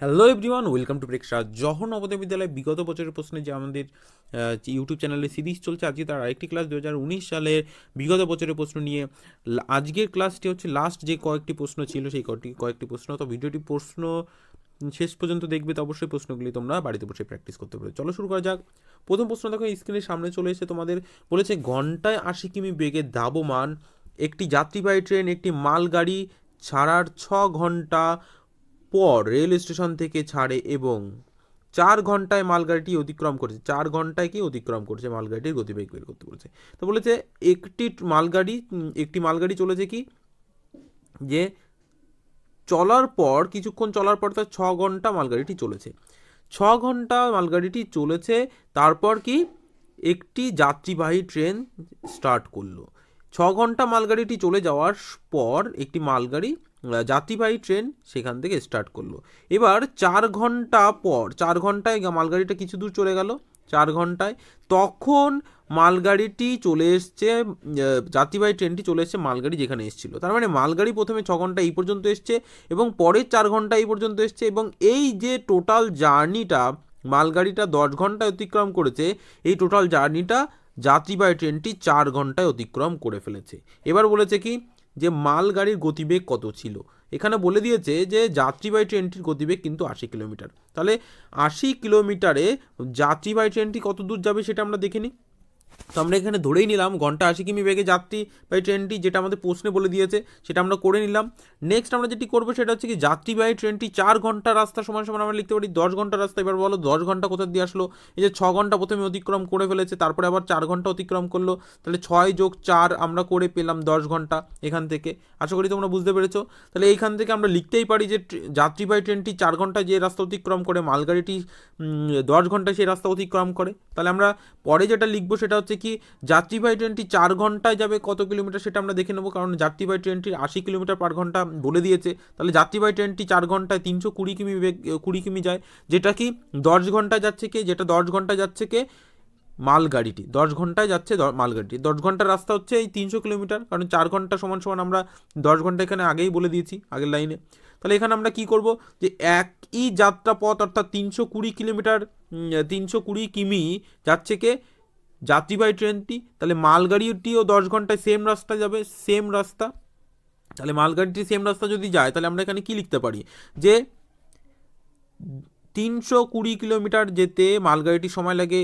hello everyone welcome to প্রেক্ষা জহন নবোদয় বিদ্যালয়ে বিগত বছরের প্রশ্নে যে আমাদের ইউটিউব চ্যানেলে সিরিজ চলছে আজকে তার আরেকটি ক্লাস দু সালের বিগত বছরের প্রশ্ন নিয়ে আজকের ক্লাসটি হচ্ছে লাস্ট যে কয়েকটি প্রশ্ন ছিল সেই কয়েকটি কয়েকটি প্রশ্ন তো ভিডিওটি প্রশ্ন শেষ পর্যন্ত দেখবে তো অবশ্যই প্রশ্নগুলি তোমরা বাড়িতে বসে প্র্যাকটিস করতে পারো চলো শুরু করা যাক প্রথম প্রশ্ন দেখো স্ক্রিনের সামনে চলে এসে তোমাদের বলেছে ঘন্টায় আশি কিমি বেগে ধাবমান একটি যাত্রীবাহী ট্রেন একটি মালগাড়ি ছাড়ার ছ ঘন্টা পর রেল স্টেশন থেকে ছাড়ে এবং চার ঘন্টায় মালগাড়িটি অতিক্রম করেছে চার ঘন্টায় কি অতিক্রম করছে মালগাড়িটির গতিবেগ বের করতে বলেছে তো বলেছে একটি মালগাড়ি একটি মালগাড়ি চলেছে কি যে চলার পর কিছুক্ষণ চলার পর তার ছ ঘন্টা মালগাড়িটি চলেছে ছ ঘন্টা মালগাড়িটি চলেছে তারপর কি একটি যাত্রীবাহী ট্রেন স্টার্ট করলো ছ ঘন্টা মালগাড়িটি চলে যাওয়ার পর একটি মালগাড়ি যাত্রীবাহী ট্রেন সেখান থেকে স্টার্ট করলো এবার চার ঘন্টা পর চার ঘন্টায় মালগাড়িটা কিছু দূর চলে গেল চার ঘন্টায় তখন মালগাড়িটি চলে এসছে যাত্রীবাহী ট্রেনটি চলে এসছে মালগাড়ি যেখানে এসেছিল তার মানে মালগাড়ি প্রথমে ছ ঘন্টা এই পর্যন্ত এসছে এবং পরের চার ঘন্টা এই পর্যন্ত এসছে এবং এই যে টোটাল জার্নিটা মালগাড়িটা দশ ঘন্টায় অতিক্রম করেছে এই টোটাল জার্নিটা যাত্রীবাহী ট্রেনটি চার ঘন্টায় অতিক্রম করে ফেলেছে এবার বলেছে কি যে মালগাড়ির গতিবেগ কত ছিল এখানে বলে দিয়েছে যে যাত্রীবাহী ট্রেনটির গতিবেগ কিন্তু আশি কিলোমিটার তাহলে আশি কিলোমিটারে যাত্রীবাহী ট্রেনটি কত দূর যাবে সেটা আমরা দেখে নিই তো আমরা এখানে ধরেই নিলাম ঘন্টা আশি কিমি বেগে যাত্রী বাই ট্রেনটি যেটা আমাদের প্রশ্নে বলে দিয়েছে সেটা আমরা করে নিলাম নেক্সট আমরা যেটি করবো সেটা হচ্ছে কি যাত্রীবাহী ট্রেনটি চার ঘন্টা রাস্তা সমান সমান আমরা লিখতে পারি দশ ঘন্টা রাস্তা এবার বলো দশ ঘন্টা কোথা দিয়ে আসলো এই যে ছ ঘন্টা প্রথমে অতিক্রম করে ফেলেছে তারপরে আবার চার ঘন্টা অতিক্রম করলো তাহলে ছয় যোগ চার আমরা করে পেলাম দশ ঘন্টা এখান থেকে আশা করি তোমরা বুঝতে পেরেছো তাহলে এইখান থেকে আমরা লিখতেই পারি যে যাত্রীবাহী ট্রেনটি চার ঘন্টা যে রাস্তা অতিক্রম করে মালগাড়িটি দশ ঘন্টা সেই রাস্তা অতিক্রম করে তাহলে আমরা পরে যেটা লিখবো সেটা হচ্ছে কি যাত্রীবাহী ট্রেনটি চার ঘন্টায় যাবে কত কিলোমিটার সেটা আমরা দেখে নেবো কারণ যাত্রীবাহী ট্রেনটির আশি কিলোমিটার পার ঘন্টা বলে দিয়েছে তাহলে যাত্রীবাহী ট্রেনটি চার ঘন্টায় তিনশো কুড়ি কিমি কুড়ি কিমি যায় যেটা কি দশ ঘন্টায় যাচ্ছে কে যেটা দশ ঘন্টায় যাচ্ছে কে মালগাড়িটি দশ ঘন্টায় যাচ্ছে মালগাড়িটি দশ ঘন্টার রাস্তা হচ্ছে এই তিনশো কিলোমিটার কারণ চার ঘন্টা সমান সমান আমরা দশ ঘন্টা এখানে আগেই বলে দিয়েছি আগের লাইনে তাহলে এখানে আমরা কি করব যে একই যাত্রাপথ অর্থাৎ তিনশো কুড়ি কিলোমিটার তিনশো কুড়ি কিমি যাচ্ছে কে যাত্রীবাহী ট্রেনটি তাহলে মালগাড়িটিও দশ ঘন্টায় সেম রাস্তা যাবে সেম রাস্তা তাহলে মালগাড়িটি সেম রাস্তা যদি যায় তাহলে আমরা এখানে কি লিখতে পারি যে তিনশো কুড়ি কিলোমিটার যেতে মালগাড়িটি সময় লাগে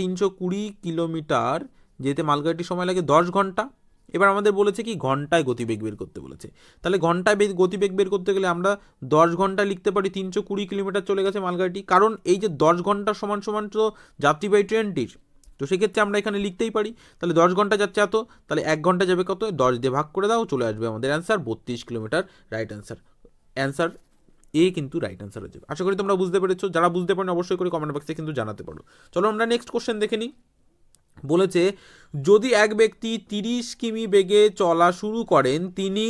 তিনশো কুড়ি কিলোমিটার যেতে মালগাড়িটি সময় লাগে দশ ঘন্টা এবার আমাদের বলেছে কি ঘন্টায় গতিবেগ বের করতে বলেছে তাহলে ঘন্টায় গতিবেগ বের করতে গেলে আমরা দশ ঘন্টা লিখতে পারি তিনশো কুড়ি কিলোমিটার চলে গেছে মালগাড়িটি কারণ এই যে দশ ঘন্টা সমান সমান তো যাত্রীবাহী ট্রেনটির তো সেক্ষেত্রে আমরা এখানে লিখতেই পারি তাহলে দশ ঘন্টা যাচ্ছে এত তাহলে এক ঘন্টা যাবে কত দশ দিয়ে ভাগ করে দাও চলে আসবে আমাদের অ্যান্সার বত্রিশ কিলোমিটার রাইট অ্যান্সার অ্যান্সার এ কিন্তু রাইট অ্যান্সার হয়ে যাবে আশা করি তোমরা বুঝতে পেরেছো যারা বুঝতে পারেন অবশ্যই করে কমেন্ট বক্সে কিন্তু জানাতে পারো চলো আমরা নেক্সট কোশ্চেন দেখে নিই বলেছে যদি এক ব্যক্তি তিরিশ কিমি বেগে চলা শুরু করেন তিনি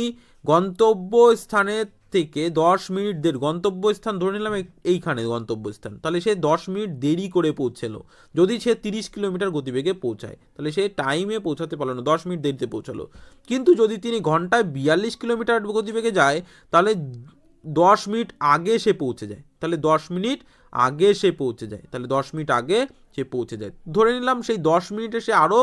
গন্তব্য স্থানে থেকে দশ মিনিট দের গন্তব্যস্থান ধরে নিলাম এইখানে গন্তব্যস্থান তাহলে সে দশ মিনিট দেরি করে পৌঁছালো যদি সে তিরিশ কিলোমিটার গতিবেগে পৌঁছায় তাহলে সে টাইমে পৌঁছাতে পারলো না দশ মিনিট দেরিতে পৌঁছালো কিন্তু যদি তিনি ঘন্টায় বিয়াল্লিশ কিলোমিটার গতিবেগে যায় তাহলে দশ মিনিট আগে সে পৌঁছে যায় তাহলে দশ মিনিট আগে সে পৌঁছে যায় তাহলে দশ মিনিট আগে সে পৌঁছে যায় ধরে নিলাম সেই দশ মিনিটে সে আরও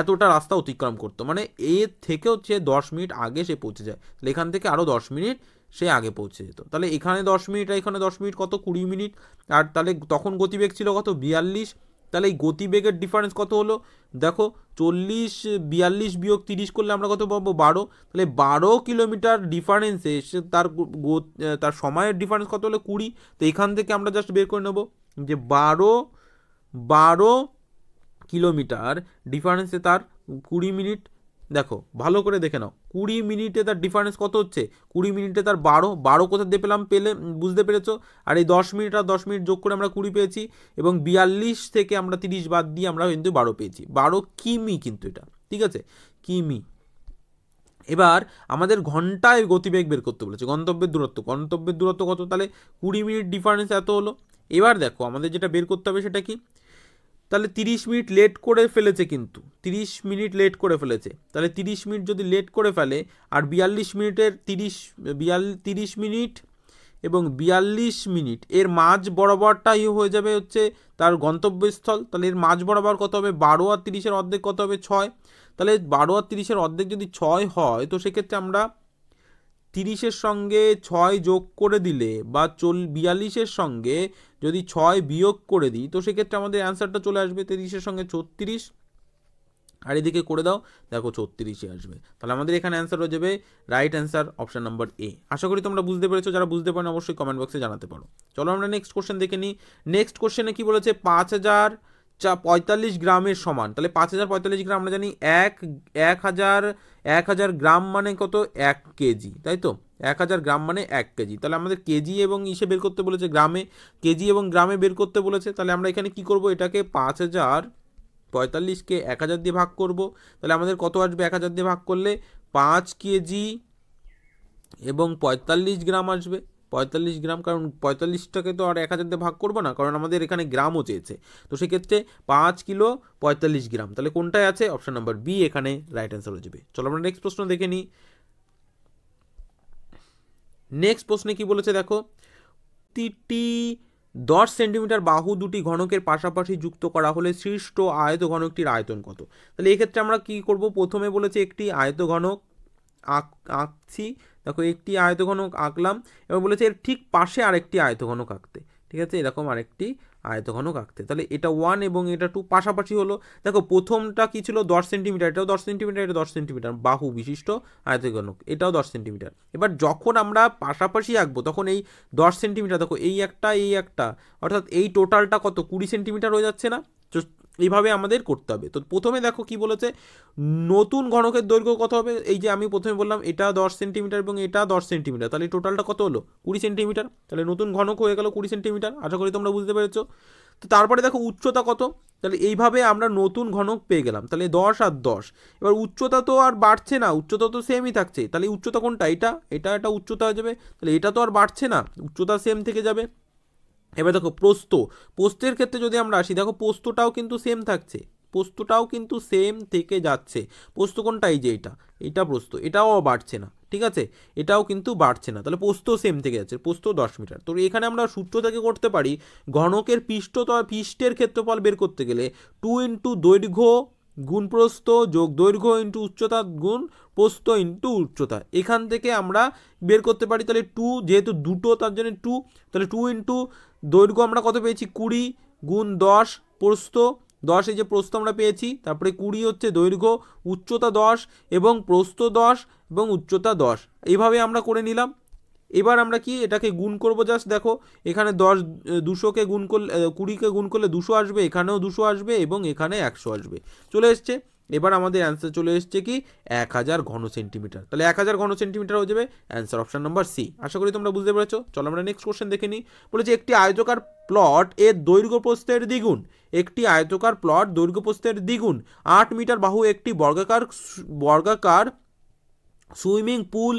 এতটা রাস্তা অতিক্রম করতো মানে এর থেকেও সে দশ মিনিট আগে সে পৌঁছে যায় তাহলে এখান থেকে আরও দশ মিনিট সে আগে পৌঁছে যেত তাহলে এখানে দশ মিনিট আর এখানে দশ মিনিট কত কুড়ি মিনিট আর তাহলে তখন গতিবেগ ছিল কত বিয়াল্লিশ তাহলে এই গতিবেগের ডিফারেন্স কত হলো দেখো চল্লিশ বিয়াল্লিশ বিয়োগ তিরিশ করলে আমরা কত পাবো বারো তাহলে বারো কিলোমিটার ডিফারেন্সে সে তার তার সময়ের ডিফারেন্স কত হলো কুড়ি তো এখান থেকে আমরা জাস্ট বের করে নেবো যে বারো বারো কিলোমিটার ডিফারেন্সে তার কুড়ি মিনিট দেখো ভালো করে দেখে নাও কুড়ি মিনিটে তার ডিফারেন্স কত হচ্ছে কুড়ি মিনিটে তার বারো বারো কোথা দিয়ে পেলাম পেলে বুঝতে পেরেছ আর এই দশ মিনিট আর দশ মিনিট যোগ করে আমরা কুড়ি পেয়েছি এবং বিয়াল্লিশ থেকে আমরা তিরিশ বাদ দিয়ে আমরা কিন্তু বারো পেয়েছি বারো কিমি কিন্তু এটা ঠিক আছে কিমি এবার আমাদের ঘন্টায় গতিবেগ বের করতে বলেছে গন্তব্যের দূরত্ব গন্তব্যের দূরত্ব কত তাহলে কুড়ি মিনিট ডিফারেন্স এত হলো এবার দেখো আমাদের যেটা বের করতে হবে সেটা কি তাহলে তিরিশ মিনিট লেট করে ফেলেছে কিন্তু তিরিশ মিনিট লেট করে ফেলেছে তাহলে তিরিশ মিনিট যদি লেট করে ফেলে আর বিয়াল্লিশ মিনিটের তিরিশ বিয়াল তিরিশ মিনিট এবং বিয়াল্লিশ মিনিট এর মাঝ বরাবরটাই হয়ে যাবে হচ্ছে তার গন্তব্যস্থল তাহলে এর মাঝ বরাবর কত হবে বারো আর তিরিশের অর্ধেক কত হবে ছয় তাহলে বারো আর তিরিশের অর্ধেক যদি ছয় হয় তো সেক্ষেত্রে আমরা তিরিশের সঙ্গে ছয় যোগ করে দিলে বা চল বিয়াল্লিশের সঙ্গে যদি ছয় বিয়োগ করে দিই তো সেক্ষেত্রে আমাদের অ্যান্সারটা চলে আসবে তিরিশের সঙ্গে ছত্রিশ আর এদিকে করে দাও দেখো ছত্রিশে আসবে তাহলে আমাদের এখানে অ্যান্সার হয়ে যাবে right answer option number A আশা করি তোমরা বুঝতে পেরেছো যারা বুঝতে পারেন অবশ্যই কমেন্ট বক্সে জানাতে পারো চলো আমরা নেক্সট কোশ্চেন দেখে নিই নেক্সট কোশ্চেনে কি বলেছে পাঁচ হাজার চা পঁয়তাল্লিশ গ্রামের সমান তাহলে পাঁচ হাজার পঁয়তাল্লিশ গ্রাম আমরা জানি এক এক হাজার এক হাজার গ্রাম মানে কত এক কেজি তাই তো এক হাজার গ্রাম মানে এক কেজি তাহলে আমাদের কেজি এবং ইসে বের করতে বলেছে গ্রামে কেজি এবং গ্রামে বের করতে বলেছে তাহলে আমরা এখানে কি করব এটাকে পাঁচ হাজার পঁয়তাল্লিশকে এক হাজার দিয়ে ভাগ করব তাহলে আমাদের কত আসবে এক হাজার দিয়ে ভাগ করলে পাঁচ কেজি এবং পঁয়তাল্লিশ গ্রাম আসবে পঁয়তাল্লিশ গ্রাম কারণ পঁয়তাল্লিশটাকে তো আর এক হাজার ভাগ করবো না কারণ আমাদের এখানে গ্রামও চেয়েছে তো সেক্ষেত্রে পাঁচ কিলো পঁয়তাল্লিশ গ্রাম তাহলে কোনটায় আছে অপশান নাম্বার বি এখানে রাইট অ্যান্সার হয়ে যাবে চলো আমরা নেক্সট প্রশ্ন দেখে নিই নেক্সট প্রশ্নে কি বলেছে দেখো প্রতিটি দশ সেন্টিমিটার বাহু দুটি ঘনকের পাশাপাশি যুক্ত করা হলে সৃষ্ট আয়ত ঘনকটির আয়তন কত তাহলে এক্ষেত্রে আমরা কি করব প্রথমে বলেছে একটি আয়ত ঘনক আঁকছি দেখো একটি আয়তঘনক আঁকলাম এবং বলেছে এর ঠিক পাশে আরেকটি আয়তঘনক আঁকতে ঠিক আছে এরকম আরেকটি আয়তঘনক আঁকতে তাহলে এটা ওয়ান এবং এটা টু পাশাপাশি হলো দেখো প্রথমটা কি ছিল দশ সেন্টিমিটার এটাও দশ সেন্টিমিটার এটা দশ সেন্টিমিটার বাহু বিশিষ্ট আয়তঘনক এটাও দশ সেন্টিমিটার এবার যখন আমরা পাশাপাশি আঁকবো তখন এই দশ সেন্টিমিটার দেখো এই একটা এই একটা অর্থাৎ এই টোটালটা কত কুড়ি সেন্টিমিটার হয়ে যাচ্ছে না এইভাবে আমাদের করতে হবে তো প্রথমে দেখো কি বলেছে নতুন ঘনকের দৈর্ঘ্য কত হবে এই যে আমি প্রথমে বললাম এটা দশ সেন্টিমিটার এবং এটা দশ সেন্টিমিটার তাহলে টোটালটা কত হলো কুড়ি সেন্টিমিটার তাহলে নতুন ঘনক হয়ে গেল কুড়ি সেন্টিমিটার আশা করি তোমরা বুঝতে পেরেছো তো তারপরে দেখো উচ্চতা কত তাহলে এইভাবে আমরা নতুন ঘনক পেয়ে গেলাম তাহলে দশ আর দশ এবার উচ্চতা তো আর বাড়ছে না উচ্চতা তো সেমই থাকছে তাহলে উচ্চতা কোনটা এটা এটা একটা উচ্চতা হয়ে যাবে তাহলে এটা তো আর বাড়ছে না উচ্চতা সেম থেকে যাবে এবার দেখো পোস্ত পোস্তের ক্ষেত্রে যদি আমরা আসি দেখো পোস্তটাও কিন্তু সেম থাকছে পোস্তটাও কিন্তু সেম থেকে যাচ্ছে পোস্ত কোনটা এই যে এটা এটা পোস্ত এটাও বাড়ছে না ঠিক আছে এটাও কিন্তু বাড়ছে না তাহলে পোস্ত সেম থেকে যাচ্ছে পোস্ত দশ মিটার তো এখানে আমরা সূত্র থেকে করতে পারি ঘনকের পৃষ্ঠ পৃষ্ঠের ক্ষেত্রফল বের করতে গেলে টু ইন্টু দৈর্ঘ্য গুণ প্রস্ত যোগ দৈর্ঘ্য ইন্টু উচ্চতা গুণ পোস্ত ইন্টু উচ্চতা এখান থেকে আমরা বের করতে পারি তাহলে টু যেহেতু দুটো তার জন্য টু তাহলে টু ইন্টু দৈর্ঘ্য আমরা কত পেয়েছি কুড়ি গুণ দশ প্রস্থ দশ এই যে প্রস্থ আমরা পেয়েছি তারপরে কুড়ি হচ্ছে দৈর্ঘ্য উচ্চতা দশ এবং প্রস্থ দশ এবং উচ্চতা দশ এইভাবে আমরা করে নিলাম এবার আমরা কি এটাকে গুণ করব জাস্ট দেখো এখানে দশ দুশোকে গুণ করলে কুড়িকে গুণ করলে দুশো আসবে এখানেও দুশো আসবে এবং এখানে একশো আসবে চলে এসছে এবার আমাদের অ্যান্সার চলে এসছে কি এক হাজার ঘন সেন্টিমিটার তাহলে এক হাজার ঘন সেন্টিমিটার হয়ে যাবে অ্যান্সার অপশান নাম্বার সি আশা করি তোমরা বুঝতে পেরেছো চলো আমরা নেক্সট কোশ্চেন দেখে নিই বলেছে একটি আয়তকার প্লট এর দৈর্ঘ্য প্রস্থের দ্বিগুণ একটি আয়তকার প্লট দৈর্ঘ্য প্রস্থের দ্বিগুণ আট মিটার বাহু একটি বর্গাকার বর্গাকার সুইমিং পুল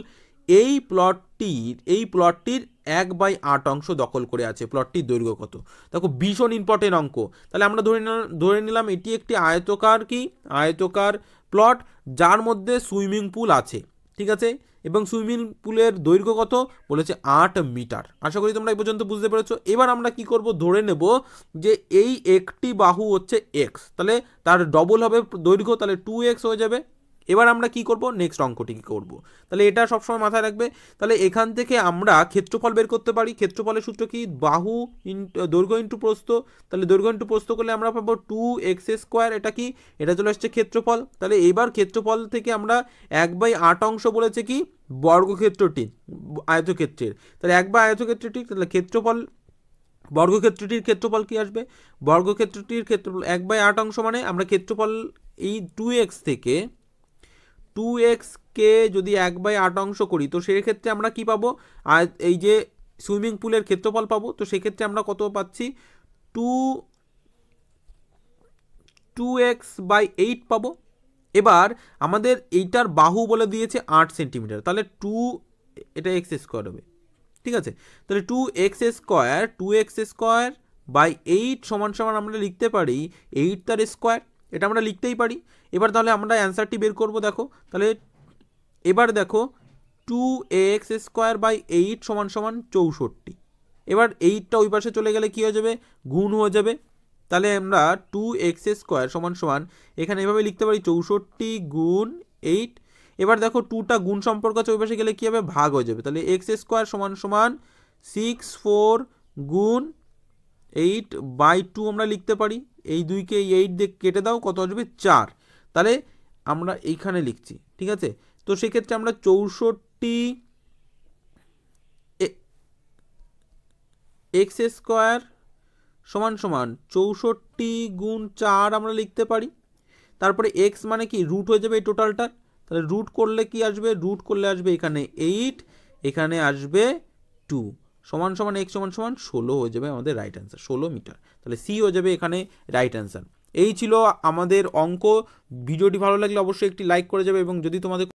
এই প্লট প্লটটির এই প্লটটির এক বাই আট অংশ দখল করে আছে প্লটটির দৈর্ঘ্য কত দেখো ভীষণ ইম্পর্টেন্ট অঙ্ক তাহলে আমরা ধরে ধরে নিলাম এটি একটি আয়তকার কি আয়তকার প্লট যার মধ্যে সুইমিং পুল আছে ঠিক আছে এবং সুইমিং পুলের দৈর্ঘ্য কত বলেছে আট মিটার আশা করি তোমরা এই পর্যন্ত বুঝতে পেরেছো এবার আমরা কি করব ধরে নেব যে এই একটি বাহু হচ্ছে এক্স তাহলে তার ডবল হবে দৈর্ঘ্য তাহলে টু এক্স হয়ে যাবে এবার আমরা কি করব নেক্সট অঙ্কটি করব তাহলে এটা সবসময় মাথায় রাখবে তাহলে এখান থেকে আমরা ক্ষেত্রফল বের করতে পারি ক্ষেত্রফলের সূত্র কি বাহু ইন দৈর্ঘ্য ইন্টু প্রস্থ তাহলে দৈর্ঘ্য ইন্টু প্রস্থ করলে আমরা পাবো টু এক্স স্কোয়ার এটা কি এটা চলে আসছে ক্ষেত্রফল তাহলে এবার ক্ষেত্রফল থেকে আমরা এক বাই আট অংশ বলেছে কি বর্গক্ষেত্রটি আয়তক্ষেত্রের তাহলে এক বা আয়তক্ষেত্রটি তাহলে ক্ষেত্রফল বর্গক্ষেত্রটির ক্ষেত্রফল কি আসবে বর্গক্ষেত্রটির ক্ষেত্রফল এক বাই আট অংশ মানে আমরা ক্ষেত্রফল এই টু এক্স থেকে টু এক্সকে যদি এক বাই আট অংশ করি তো সেক্ষেত্রে আমরা কি পাবো আর এই যে সুইমিং পুলের ক্ষেত্রফল পাবো তো সেক্ষেত্রে আমরা কত পাচ্ছি two two x by eight পাবো এবার আমাদের এইটার বাহু বলে দিয়েছে আট সেন্টিমিটার তাহলে টু এটা এক্স স্কোয়ার হবে ঠিক আছে তাহলে two x square two x square by eight সমান সমান আমরা লিখতে পারি এইট তার স্কোয়ার এটা আমরা লিখতেই পারি এবার তাহলে আমরা অ্যান্সারটি বের করব দেখো তাহলে এবার দেখো two x square by eight সমান সমান চৌষট্টি এবার এইটটা ওই পাশে চলে গেলে কী হয়ে যাবে গুণ হয়ে যাবে তাহলে আমরা টু এক্স স্কোয়ার সমান সমান এখানে এভাবে লিখতে পারি চৌষট্টি গুণ এইট এবার দেখো টুটা গুণ সম্পর্ক আছে ওই পাশে গেলে কী হবে ভাগ হয়ে যাবে তাহলে এক্স স্কোয়ার সমান সমান সিক্স ফোর গুণ এইট বাই টু আমরা লিখতে পারি এই দুইকে এই এইট দিয়ে কেটে দাও কত আসবে চার তাহলে আমরা এইখানে লিখছি ঠিক আছে তো সেক্ষেত্রে আমরা চৌষট্টি এক্স স্কোয়ার সমান সমান চৌষট্টি গুণ চার আমরা লিখতে পারি তারপরে এক্স মানে কি রুট হয়ে যাবে এই টোটালটার তাহলে রুট করলে কি আসবে রুট করলে আসবে এখানে এইট এখানে আসবে টু সমান সমান এক্স সমান সমান ষোলো হয়ে যাবে আমাদের রাইট অ্যান্সার ষোলো মিটার তাহলে সি হয়ে যাবে এখানে রাইট অ্যান্সার এই ছিল আমাদের অঙ্ক ভিডিওটি ভালো লাগলে অবশ্যই একটি লাইক করে যাবে এবং যদি তোমাদের